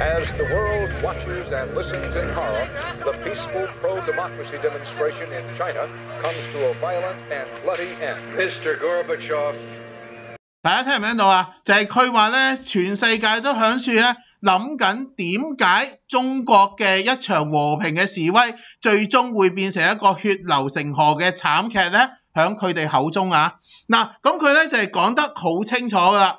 As the world watches and listens in horror, the peaceful pro-democracy demonstration in China comes to a violent and bloody end. Mr. Gorbachev. 大家聽唔聽到啊？就係佢話咧，全世界都響處咧諗緊點解中國嘅一場和平嘅示威，最終會變成一個血流成河嘅慘劇咧，響佢哋口中啊！嗱，咁佢咧就係講得好清楚噶啦。